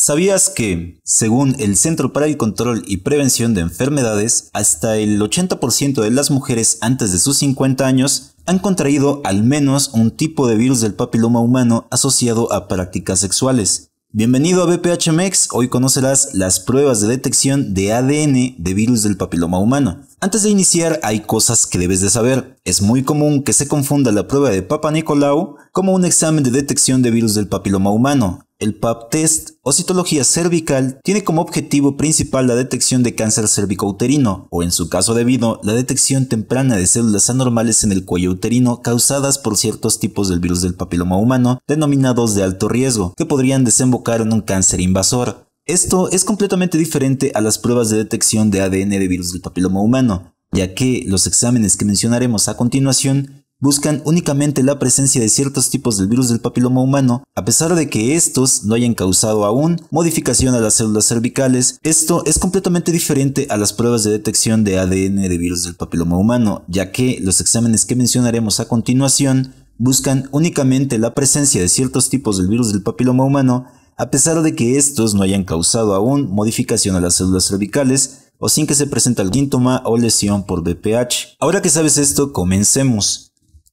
¿Sabías que, según el Centro para el Control y Prevención de Enfermedades, hasta el 80% de las mujeres antes de sus 50 años han contraído al menos un tipo de virus del papiloma humano asociado a prácticas sexuales? Bienvenido a BPHMX, hoy conocerás las pruebas de detección de ADN de virus del papiloma humano. Antes de iniciar hay cosas que debes de saber. Es muy común que se confunda la prueba de Papa Nicolau como un examen de detección de virus del papiloma humano. El PAP test o citología cervical tiene como objetivo principal la detección de cáncer cervicouterino, o en su caso debido, la detección temprana de células anormales en el cuello uterino causadas por ciertos tipos del virus del papiloma humano, denominados de alto riesgo, que podrían desembocar en un cáncer invasor. Esto es completamente diferente a las pruebas de detección de ADN de virus del papiloma humano, ya que los exámenes que mencionaremos a continuación buscan únicamente la presencia de ciertos tipos del virus del papiloma humano, a pesar de que estos no hayan causado aún modificación a las células cervicales. Esto es completamente diferente a las pruebas de detección de ADN de virus del papiloma humano, ya que los exámenes que mencionaremos a continuación buscan únicamente la presencia de ciertos tipos del virus del papiloma humano, a pesar de que estos no hayan causado aún modificación a las células cervicales o sin que se presente el síntoma o lesión por BPH. Ahora que sabes esto, comencemos.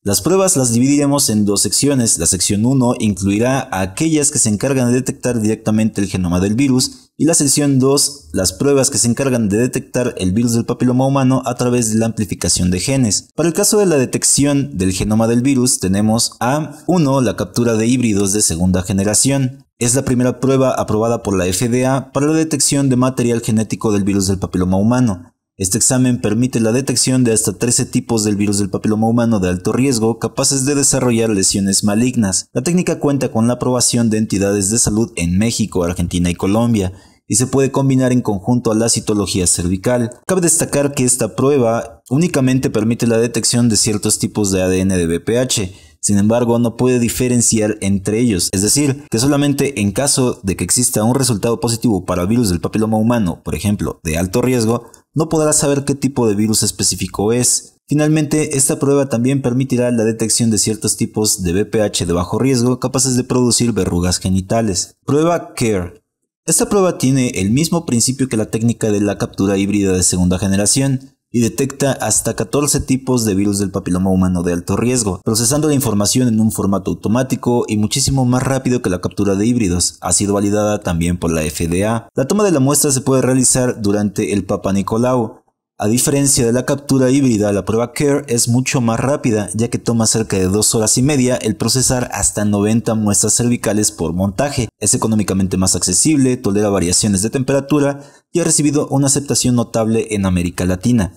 Las pruebas las dividiremos en dos secciones. La sección 1 incluirá a aquellas que se encargan de detectar directamente el genoma del virus y la sección 2 las pruebas que se encargan de detectar el virus del papiloma humano a través de la amplificación de genes. Para el caso de la detección del genoma del virus tenemos a 1 la captura de híbridos de segunda generación, es la primera prueba aprobada por la FDA para la detección de material genético del virus del papiloma humano. Este examen permite la detección de hasta 13 tipos del virus del papiloma humano de alto riesgo capaces de desarrollar lesiones malignas. La técnica cuenta con la aprobación de entidades de salud en México, Argentina y Colombia y se puede combinar en conjunto a la citología cervical. Cabe destacar que esta prueba únicamente permite la detección de ciertos tipos de ADN de BPH, sin embargo, no puede diferenciar entre ellos, es decir, que solamente en caso de que exista un resultado positivo para el virus del papiloma humano, por ejemplo, de alto riesgo, no podrá saber qué tipo de virus específico es. Finalmente, esta prueba también permitirá la detección de ciertos tipos de BPH de bajo riesgo capaces de producir verrugas genitales. Prueba CARE. Esta prueba tiene el mismo principio que la técnica de la captura híbrida de segunda generación, y detecta hasta 14 tipos de virus del papiloma humano de alto riesgo, procesando la información en un formato automático y muchísimo más rápido que la captura de híbridos. Ha sido validada también por la FDA. La toma de la muestra se puede realizar durante el Papa Nicolau, a diferencia de la captura híbrida, la prueba CARE es mucho más rápida, ya que toma cerca de dos horas y media el procesar hasta 90 muestras cervicales por montaje. Es económicamente más accesible, tolera variaciones de temperatura y ha recibido una aceptación notable en América Latina.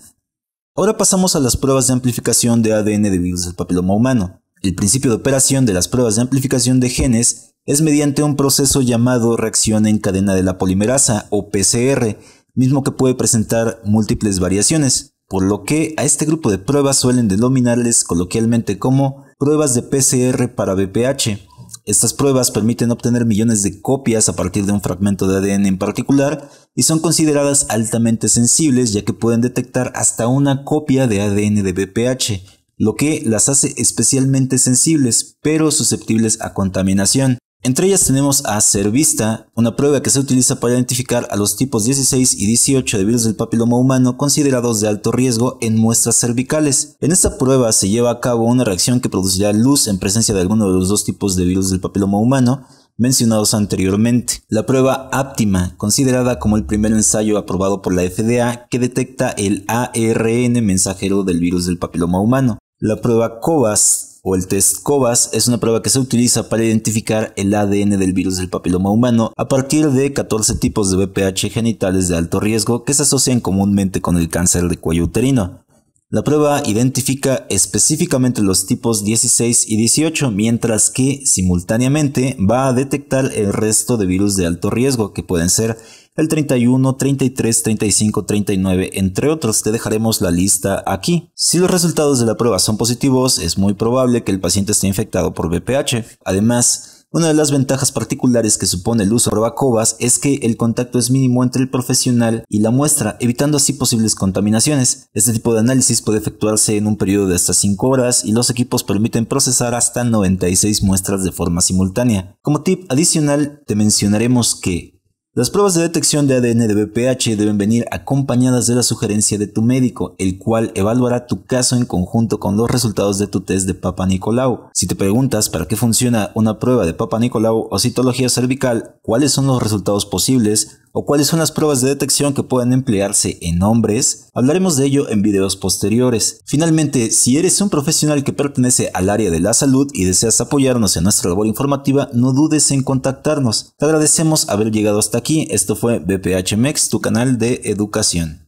Ahora pasamos a las pruebas de amplificación de ADN de virus del papiloma humano. El principio de operación de las pruebas de amplificación de genes es mediante un proceso llamado reacción en cadena de la polimerasa o PCR, mismo que puede presentar múltiples variaciones, por lo que a este grupo de pruebas suelen denominarles coloquialmente como pruebas de PCR para BPH. Estas pruebas permiten obtener millones de copias a partir de un fragmento de ADN en particular y son consideradas altamente sensibles ya que pueden detectar hasta una copia de ADN de BPH, lo que las hace especialmente sensibles pero susceptibles a contaminación. Entre ellas tenemos a Cervista, una prueba que se utiliza para identificar a los tipos 16 y 18 de virus del papiloma humano considerados de alto riesgo en muestras cervicales. En esta prueba se lleva a cabo una reacción que producirá luz en presencia de alguno de los dos tipos de virus del papiloma humano, mencionados anteriormente. La prueba Aptima, considerada como el primer ensayo aprobado por la FDA que detecta el ARN mensajero del virus del papiloma humano. La prueba COVAS, o el test COVAS es una prueba que se utiliza para identificar el ADN del virus del papiloma humano a partir de 14 tipos de BPH genitales de alto riesgo que se asocian comúnmente con el cáncer de cuello uterino. La prueba identifica específicamente los tipos 16 y 18, mientras que simultáneamente va a detectar el resto de virus de alto riesgo, que pueden ser el 31, 33, 35, 39, entre otros. Te dejaremos la lista aquí. Si los resultados de la prueba son positivos, es muy probable que el paciente esté infectado por VPH. Además, una de las ventajas particulares que supone el uso de probacobas es que el contacto es mínimo entre el profesional y la muestra, evitando así posibles contaminaciones. Este tipo de análisis puede efectuarse en un periodo de hasta 5 horas y los equipos permiten procesar hasta 96 muestras de forma simultánea. Como tip adicional, te mencionaremos que las pruebas de detección de ADN de BPH deben venir acompañadas de la sugerencia de tu médico, el cual evaluará tu caso en conjunto con los resultados de tu test de Papa Nicolau. Si te preguntas para qué funciona una prueba de Papa Nicolau o citología cervical, cuáles son los resultados posibles, o cuáles son las pruebas de detección que pueden emplearse en hombres, hablaremos de ello en videos posteriores. Finalmente, si eres un profesional que pertenece al área de la salud y deseas apoyarnos en nuestra labor informativa, no dudes en contactarnos. Te agradecemos haber llegado hasta aquí. Esto fue BPHMEX, tu canal de educación.